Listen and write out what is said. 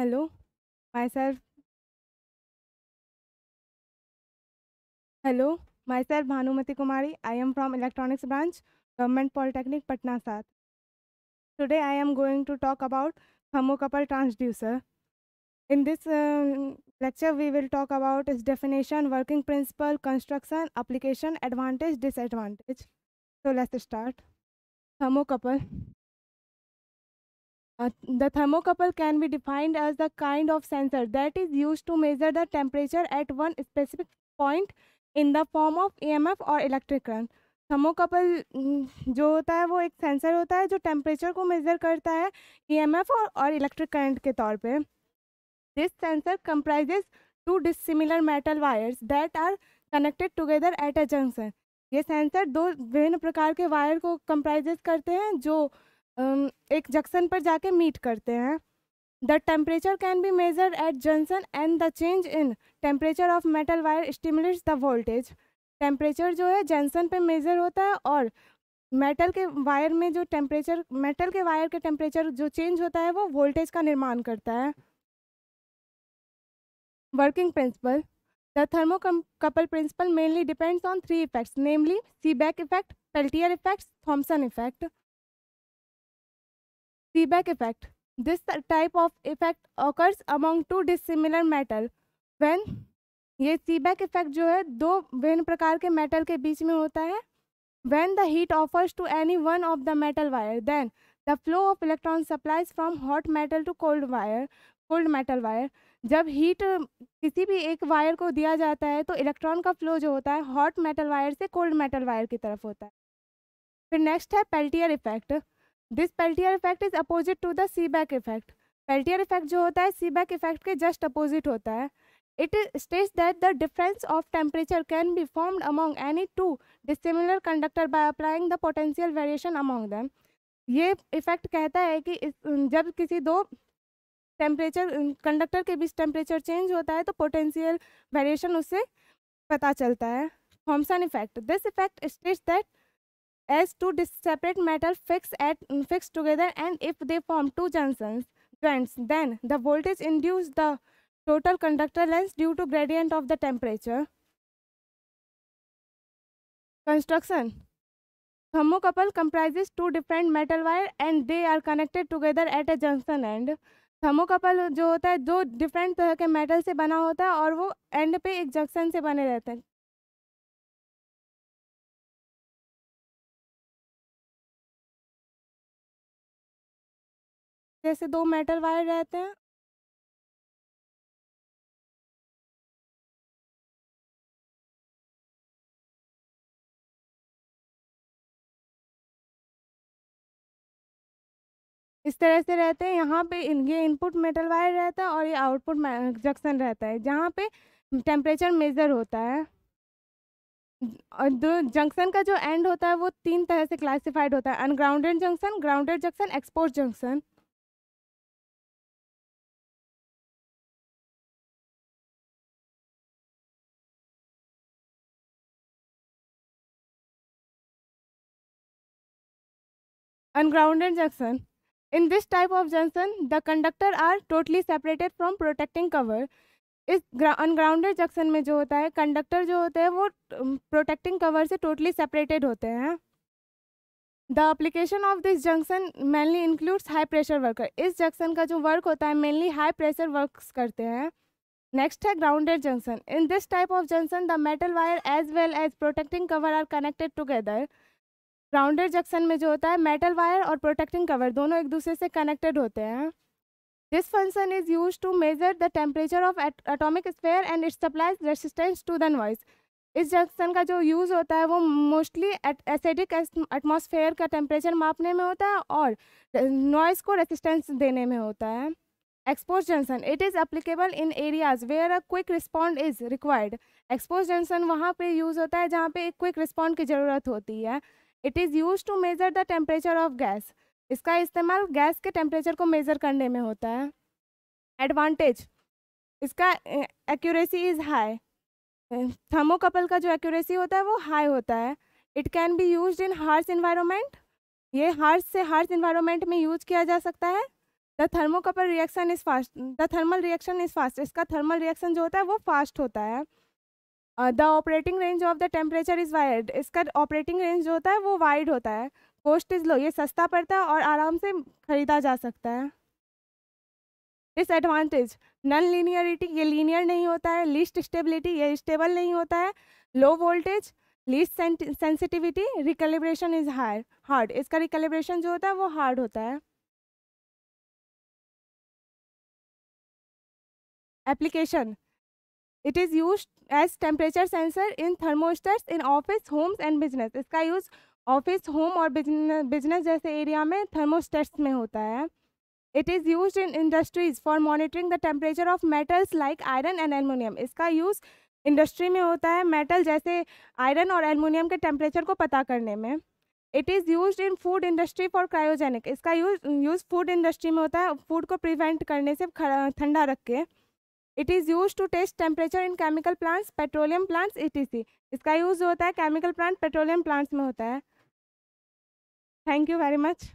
Hello myself hello my sir Bhanumati Kumari I am from electronics branch government polytechnic Patna साथ today I am going to talk about thermocouple transducer in this lecture we will talk about is definition working principle construction application advantage disadvantage तो let's start thermocouple the thermocouple can be defined as the kind of sensor that is use to measure the temperature at one specific point in the form of E M F और electric current thermocouple जो होता है वो एक sensor होता है जो temperature को मेज़र करता है ई एम एफ और इलेक्ट्रिक करंट के तौर पर this sensor comprises two dissimilar metal wires that are connected together at a junction ये सेंसर दो विभिन्न प्रकार के वायर को कंप्राइजेस करते हैं जो एक जंक्शन पर जाके मीट करते हैं the temperature can be measure at junction and the change in temperature of metal wire stimulates the voltage temperature जो है जंक्शन पे मेजर होता है और मेटल के वायर में जो टेम्परेचर मेटल के वायर के टेम्परेचर जो चेंज होता है वो वोल्टेज का निर्माण करता है working principle the couple principle mainly depends on three effects namely Seebeck effect Peltier effects Thomson effect Seebeck effect. This type of effect occurs among two dissimilar metal when ये सीबैक effect जो है दो विभिन्न प्रकार के मेटल के बीच में होता है when the heat offers to any one of the metal wire then the flow of electron supplies from hot metal to cold wire cold metal wire जब हीट किसी भी एक वायर को दिया जाता है तो इलेक्ट्रॉन का फ्लो जो होता है हॉट मेटल वायर से कोल्ड मेटल वायर की तरफ होता है फिर नेक्स्ट है Peltier effect this Peltier effect is opposite to the Seebeck effect Peltier effect जो होता है सी बैक इफेक्ट के जस्ट अपोजिट होता है it stage that the difference of temperature can be formed among any two dissimilar conductor by applying the potential variation among them ये effect कहता है कि इस, जब किसी दो टेम्परेचर कंडक्टर के बीच टेम्परेचर चेंज होता है तो पोटेंशियल वेरिएशन उससे पता चलता है Thomson effect this effect states that as two separate metal fix at fix together and if they form two junction joints then the voltage induce the total conductor length due to gradient of the temperature construction thermocouple comprises two different metal wire and they are connected together at a junction and thermocouple जो होता है दो different तरह के metal से बना होता है और वो एंड पे एक जंक्शन से बने रहते हैं जैसे दो मेटल वायर रहते हैं इस तरह से रहते हैं यहाँ पे ये इनपुट मेटल वायर रहता है और ये आउटपुट जंक्शन रहता है जहाँ पे टेम्परेचर मेज़र होता है और दो जंक्शन का जो एंड होता है वो तीन तरह से क्लासिफाइड होता है ungrounded junction grounded junction export junction ungrounded junction in this type of junction the conductor are totally separated from protecting cover इस अनग्राउंडेड जंक्शन में जो होता है कंडक्टर जो होते हैं वो प्रोटेक्टिंग कवर से टोटली सेपरेटेड होते हैं the application of this junction mainly includes high pressure worker इस जंक्शन का जो वर्क होता है मेनली हाई प्रेशर वर्क्स करते हैं नेक्स्ट है grounded junction in this type of junction the metal wire as well as protecting cover are connected together grounded junction में जो होता है मेटल वायर और प्रोटेक्टिंग कवर दोनों एक दूसरे से कनेक्टेड होते हैं this function is use to measure the temperature of atmosphere and it supplies resistance to the noise इस जंक्शन का जो यूज़ होता है वो मोस्टली एसिडिक एटमोसफेयर का टेम्परेचर मापने में होता है और नॉइज़ को रेसिस्टेंस देने में होता है exposed junction it is applicable in areas where a quick respond is required exposed junction वहाँ पे यूज़ होता है जहाँ पे एक क्विक रिस्पॉन्ड की ज़रूरत होती है it is use to measure the temperature of gas इसका इस्तेमाल गैस के टेम्परेचर को मेज़र करने में होता है एडवांटेज इसका एक्यूरेसी इज़ हाई थर्मोकपल का जो एक्यूरेसी होता है वो हाई होता है it can be use in harsh environment ये हार्स से हार्स इन्वायरमेंट में यूज किया जा सकता है the thermocouple reaction is fast the thermal reaction is fast इसका थर्मल रिएक्शन जो होता है वो फास्ट होता है the operating range of the temperature is wide इसका ऑपरेटिंग रेंज जो होता है वो वाइड होता है कॉस्ट इज़ लो ये सस्ता पड़ता है और आराम से ख़रीदा जा सकता है डिसएडवांटेज नॉन लीनियरिटी ये लीनियर नहीं होता है लीस्ट स्टेबिलिटी ये स्टेबल नहीं होता है low voltage least sensitivity recalibration is higher hard इसका रिकलिब्रेशन जो होता है वो हार्ड होता है application it is use as temperature sensor in thermostats in office homes and business इसका यूज़ ऑफिस होम और बिजनेस जैसे एरिया में थर्मोस्टेट्स में होता है it is use in industries for monitoring the temperature of metals like iron and aluminium इसका use industry में होता है मेटल जैसे आयरन और एलमोनियम के टेम्परेचर को पता करने में it is use in food industry for cryogenic इसका यूज यूज़ फूड इंडस्ट्री में होता है फूड को प्रिवेंट करने से ठंडा रख के it is use to test temperature in chemical plants petroleum plants ई इसका यूज़ होता है केमिकल प्लांट पेट्रोलियम प्लांट्स में होता है थैंक यू वेरी मच